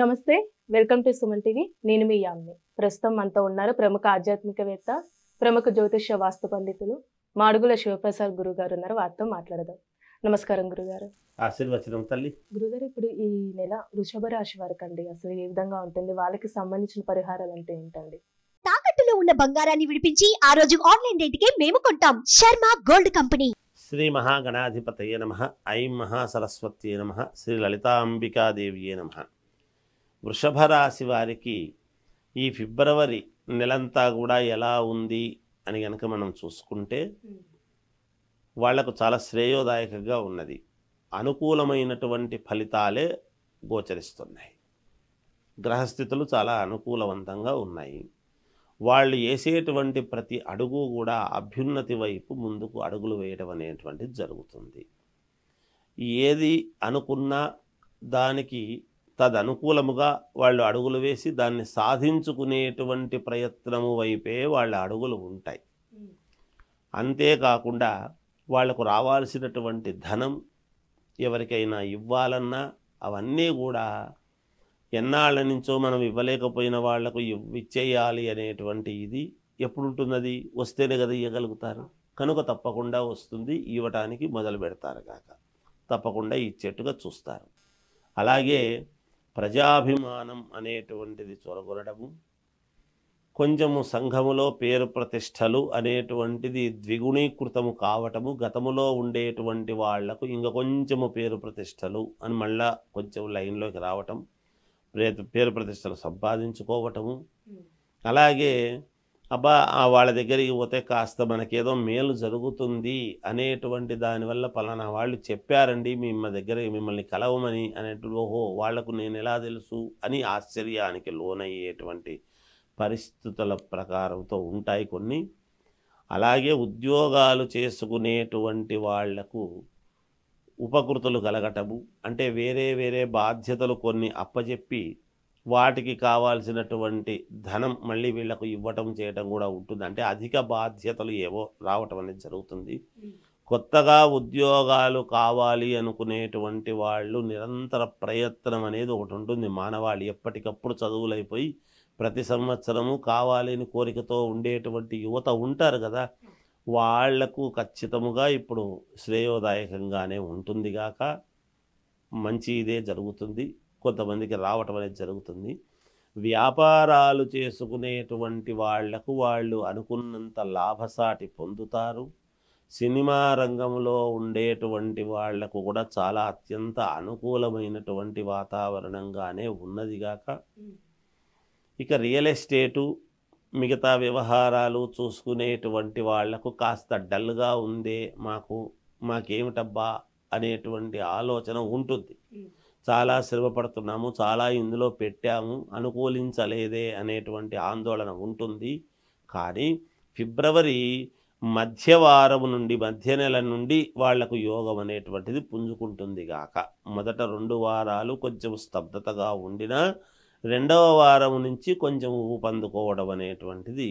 నమస్తే welcome to Suman TV నేను మీ యామ్ని ప్రస్తుతం మనతో ఉన్నారు ప్రముఖ ఆధ్యాత్మికవేత్త ప్రముఖ జ్యోతిష్య వాస్తు పండితులు మాడుగుల శివప్రసాద్ గురువు గారు ఉన్నారు వారితో మాట్లాడదాం నమస్కారం గురుగారు ఆశీర్వచనం తల్లి గురుగారు ఇప్పుడు ఈ నెల వృషభ రాశి వారికి అండి అసలు ఏ విధంగా ఉంటుంది వాళ్ళకి సంబంధించిన పరిహారాలు అంటే ఏంటండి తాకట్టులో ఉన్న బంగారాన్ని విడిపించి ఆ రోజు ఆన్లైన్ రేటుకే మేము కొంటాం శర్మ గోల్డ్ కంపెనీ శ్రీ మహాగణాధిపతయ నమ ఐం మహాసరస్వత్యే నమ శ్రీ లలితాంబికాదేవియే నమ వృషభ రాశి వారికి ఈ ఫిబ్రవరి నెలంతా కూడా ఎలా ఉంది అని కనుక మనం చూసుకుంటే వాళ్లకు చాలా శ్రేయోదాయకంగా ఉన్నది అనుకూలమైనటువంటి ఫలితాలే గోచరిస్తున్నాయి గ్రహస్థితులు చాలా అనుకూలవంతంగా ఉన్నాయి వాళ్ళు వేసేటువంటి ప్రతి అడుగు కూడా అభ్యున్నతి వైపు ముందుకు అడుగులు వేయడం అనేటువంటిది జరుగుతుంది ఏది అనుకున్నా దానికి తదనుకూలముగా వాళ్ళు అడుగులు వేసి దాన్ని సాధించుకునేటువంటి ప్రయత్నము వైపే వాళ్ళ అడుగులు ఉంటాయి అంతేకాకుండా వాళ్లకు రావాల్సినటువంటి ధనం ఎవరికైనా ఇవ్వాలన్నా అవన్నీ కూడా ఎన్నాళ్ళ నుంచో మనం ఇవ్వలేకపోయిన వాళ్లకు ఇచ్చేయాలి అనేటువంటి ఇది ఎప్పుడుంటున్నది వస్తేనే కదా ఇవ్వగలుగుతారు కనుక తప్పకుండా వస్తుంది ఇవ్వటానికి మొదలు పెడతారు కాక తప్పకుండా ఇచ్చేట్టుగా చూస్తారు అలాగే ప్రజాభిమానం అనేటువంటిది చొరగొనడము కొంచెము సంఘములో పేరు ప్రతిష్టలు అనేటువంటిది ద్విగుణీకృతము కావటము గతములో ఉండేటువంటి వాళ్లకు ఇంకా కొంచెము పేరు ప్రతిష్టలు అని మళ్ళా కొంచెం లైన్లోకి రావటం పేరు ప్రతిష్టలు సంపాదించుకోవటము అలాగే అబ్బా వాళ్ళ దగ్గరికి పోతే కాస్త మనకేదో మేలు జరుగుతుంది అనేటువంటి దానివల్ల పలానా వాళ్ళు చెప్పారండి మిమ్మ దగ్గర మిమ్మల్ని కలవమని అనేటు ఓహో వాళ్లకు నేను ఎలా తెలుసు అని ఆశ్చర్యానికి లోనయ్యేటువంటి పరిస్థితుల ప్రకారంతో ఉంటాయి కొన్ని అలాగే ఉద్యోగాలు చేసుకునేటువంటి వాళ్లకు ఉపకృతులు కలగటము అంటే వేరే వేరే బాధ్యతలు కొన్ని అప్పజెప్పి వాటికి కావాల్సినటువంటి ధనం మళ్ళీ వీళ్లకు ఇవ్వటం చేయటం కూడా ఉంటుంది అంటే అధిక బాధ్యతలు ఏవో రావటం అనేది జరుగుతుంది కొత్తగా ఉద్యోగాలు కావాలి అనుకునేటువంటి వాళ్ళు నిరంతర ప్రయత్నం అనేది ఒకటి ఉంటుంది మానవాళి ఎప్పటికప్పుడు చదువులైపోయి ప్రతి సంవత్సరము కావాలని కోరికతో ఉండేటువంటి యువత ఉంటారు కదా వాళ్లకు ఖచ్చితముగా ఇప్పుడు శ్రేయోదాయకంగానే ఉంటుందిగాక మంచి ఇదే జరుగుతుంది కొంతమందికి రావటం అనేది జరుగుతుంది వ్యాపారాలు చేసుకునేటువంటి వాళ్లకు వాళ్ళు అనుకున్నంత లాభసాటి పొందుతారు సినిమా రంగంలో ఉండేటువంటి వాళ్లకు కూడా చాలా అత్యంత అనుకూలమైనటువంటి వాతావరణంగానే ఉన్నదిగాక ఇక రియల్ ఎస్టేటు మిగతా వ్యవహారాలు చూసుకునేటువంటి వాళ్లకు కాస్త డల్గా ఉందే మాకు మాకేమిటబ్బా అనేటువంటి ఆలోచన ఉంటుంది చాలా శ్రమపడుతున్నాము చాలా ఇందులో పెట్టాము అనుకూలించలేదే అనేటువంటి ఆందోళన ఉంటుంది కానీ ఫిబ్రవరి మధ్యవారం నుండి మధ్య నెల నుండి వాళ్లకు యోగం అనేటువంటిది పుంజుకుంటుంది గాక మొదట రెండు వారాలు కొంచెం స్తబ్దతగా ఉండినా రెండవ వారం నుంచి కొంచెం ఊపందుకోవడం అనేటువంటిది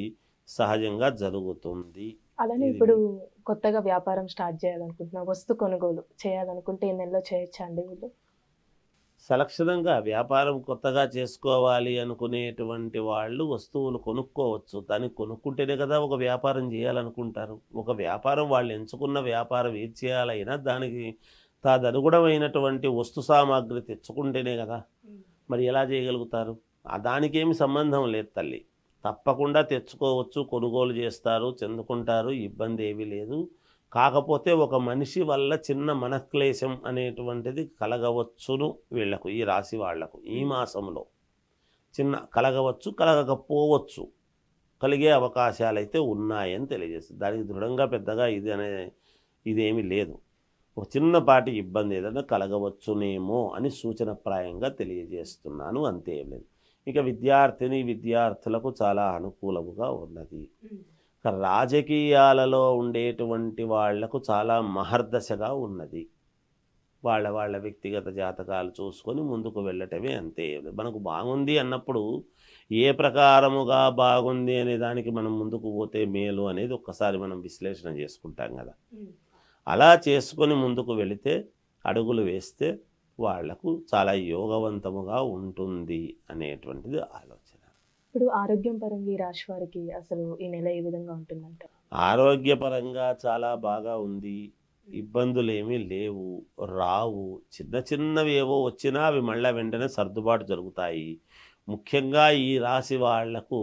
సహజంగా జరుగుతుంది అలానే ఇప్పుడు కొత్తగా వ్యాపారం స్టార్ట్ చేయాలనుకుంటున్నా వస్తు కొనుగోలు చేయాలనుకుంటే ఈ నెలలో చేయొచ్చా అండి వీళ్ళు సలక్షణంగా వ్యాపారం కొత్తగా చేసుకోవాలి అనుకునేటువంటి వాళ్ళు వస్తువులు కొనుక్కోవచ్చు దాన్ని కొనుక్కుంటేనే కదా ఒక వ్యాపారం చేయాలనుకుంటారు ఒక వ్యాపారం వాళ్ళు ఎంచుకున్న వ్యాపారం ఏది చేయాలైనా దానికి తాదనుగుణమైనటువంటి వస్తు సామాగ్రి తెచ్చుకుంటేనే కదా మరి ఎలా చేయగలుగుతారు దానికేమి సంబంధం లేదు తల్లి తప్పకుండా తెచ్చుకోవచ్చు కొనుగోలు చేస్తారు చెందుకుంటారు ఇబ్బంది ఏమీ లేదు కాకపోతే ఒక మనిషి వల్ల చిన్న మనక్లేశం అనేటువంటిది కలగవచ్చును వీళ్లకు ఈ రాశి వాళ్లకు ఈ మాసంలో చిన్న కలగవచ్చు కలగకపోవచ్చు కలిగే అవకాశాలు అయితే ఉన్నాయని తెలియజేస్తుంది దానికి దృఢంగా పెద్దగా ఇది అనే ఇదేమి లేదు ఒక చిన్నపాటి ఇబ్బంది ఏదైనా కలగవచ్చునేమో అని సూచనప్రాయంగా తెలియజేస్తున్నాను అంతే లేదు ఇక విద్యార్థిని విద్యార్థులకు చాలా అనుకూలముగా ఉన్నది రాజకీయాలలో ఉండేటువంటి వాళ్లకు చాలా మహర్దశగా ఉన్నది వాళ్ళ వాళ్ళ వ్యక్తిగత జాతకాలు చూసుకొని ముందుకు వెళ్ళటమే అంతే మనకు బాగుంది అన్నప్పుడు ఏ ప్రకారముగా బాగుంది అనే దానికి మనం ముందుకు పోతే మేలు అనేది ఒక్కసారి మనం విశ్లేషణ చేసుకుంటాం కదా అలా చేసుకొని ముందుకు వెళితే అడుగులు వేస్తే వాళ్లకు చాలా యోగవంతముగా ఉంటుంది అనేటువంటిది ఆలోచన ఇప్పుడు ఆరోగ్యం పరంగా ఈ రాశి వారికి అసలు ఈ నెల ఏ విధంగా ఉంటుందంట ఆరోగ్యపరంగా చాలా బాగా ఉంది ఇబ్బందులు ఏమీ లేవు రావు చిన్న చిన్నవి ఏవో వచ్చినా అవి మళ్ళా వెంటనే సర్దుబాటు జరుగుతాయి ముఖ్యంగా ఈ రాశి వాళ్లకు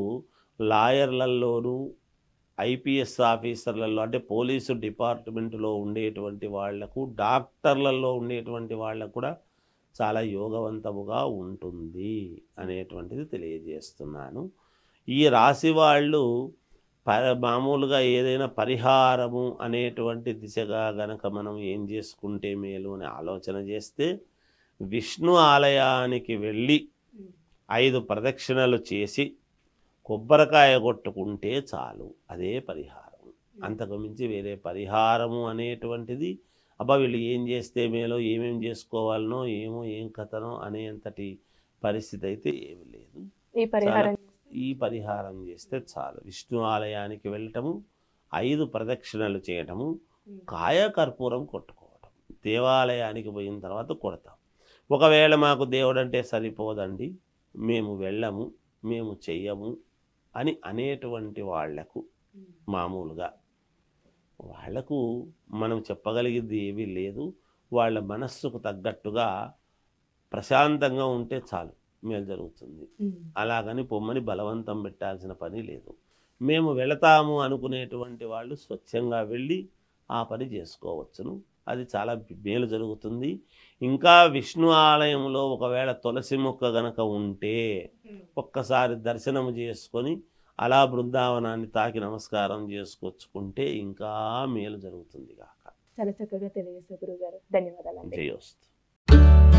లాయర్లలోనూ ఐపీఎస్ ఆఫీసర్లలో అంటే పోలీసు డిపార్ట్మెంట్లో ఉండేటువంటి వాళ్లకు డాక్టర్లలో ఉండేటువంటి వాళ్ళకు కూడా చాలా యోగవంతముగా ఉంటుంది అనేటువంటిది తెలియజేస్తున్నాను ఈ రాశి వాళ్ళు ప మామూలుగా ఏదైనా పరిహారము అనేటువంటి దిశగా గనక మనం ఏం చేసుకుంటే మేలు అని ఆలోచన చేస్తే విష్ణు ఆలయానికి వెళ్ళి ఐదు ప్రదక్షిణలు చేసి కొబ్బరికాయ కొట్టుకుంటే చాలు అదే పరిహారం అంతకుమించి వేరే పరిహారము అనేటువంటిది అబ్బా వీళ్ళు ఏం చేస్తే మేలో ఏమేమి చేసుకోవాలనో ఏమో ఏం కథనో అనేంతటి పరిస్థితి అయితే ఏమి లేదు ఈ పరిహారం ఈ పరిహారం చేస్తే చాలు విష్ణు ఆలయానికి వెళ్ళటము ఐదు ప్రదక్షిణలు చేయటము కాయకర్పూరం కొట్టుకోవటం దేవాలయానికి పోయిన తర్వాత కొడతాం ఒకవేళ మాకు దేవుడు అంటే సరిపోదండి మేము వెళ్ళము మేము చెయ్యము అని అనేటువంటి వాళ్లకు మామూలుగా వాళ్లకు మనం చెప్పగలిగింది ఏమీ లేదు వాళ్ళ మనస్సుకు తగ్గట్టుగా ప్రశాంతంగా ఉంటే చాలు మేలు జరుగుతుంది అలాగని పొమ్మని బలవంతం పెట్టాల్సిన పని లేదు మేము వెళతాము అనుకునేటువంటి వాళ్ళు స్వచ్ఛంగా వెళ్ళి ఆ పని చేసుకోవచ్చును అది చాలా మేలు జరుగుతుంది ఇంకా విష్ణు ఆలయంలో ఒకవేళ తులసి మొక్క గనక ఉంటే ఒక్కసారి దర్శనం చేసుకొని అలా బృందావనాన్ని తాకి నమస్కారం చేసుకొచ్చుకుంటే ఇంకా మేలు జరుగుతుంది కాక చాలా చక్కగా తెలియజేశారు గారు ధన్యవాదాలు